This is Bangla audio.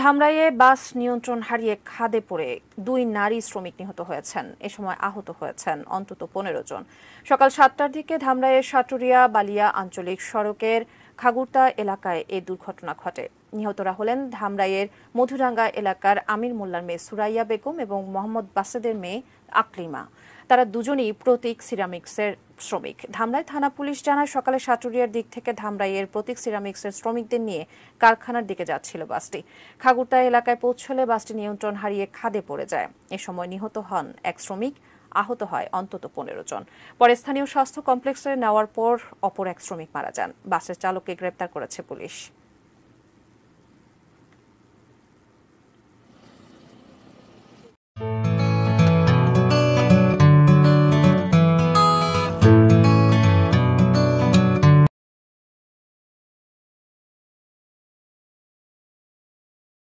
ধামরাইয়ে বাস নিয়ন্ত্রণ হারিয়ে খাদে পড়ে দুই নারী শ্রমিক নিহত হয়েছেন এ সময় আহত হয়েছেন অন্তত পনেরো জন সকাল সাতটার দিকে ধামরাইয়ের সাটুরিয়া বালিয়া আঞ্চলিক সড়কের খাগুরতা এলাকায় এ দুর্ঘটনা ঘটে নিহতরা হলেন ধামরাইয়ের মধুরাঙ্গা এলাকার আমির মোল্লার মেয়ে সুরাইয়া বেগম এবং মোহাম্মদ বাসেদের মেয়ে আকলিমা তারা দুজনেই প্রতীক সিরামিক্সের শ্রমিক ধামরাই থানা পুলিশ জানায় সকালে সাটুরিয়ার দিক থেকে ধামরাইয়ের প্রতীক সিরামিক্সের শ্রমিকদের নিয়ে কারখানার দিকে যাচ্ছিল বাসটি খাগুরতা এলাকায় পৌঁছলে বাসটি নিয়ন্ত্রণ হারিয়ে খাদে পড়ে যায় এ সময় নিহত হন এক শ্রমিক আহত হয় অন্তত পনেরো জন পরে স্থানীয় স্বাস্থ্য কমপ্লেক্সে নেওয়ার পর অপর এক শ্রমিক মারা যান বাসের চালককে গ্রেপ্তার করেছে পুলিশ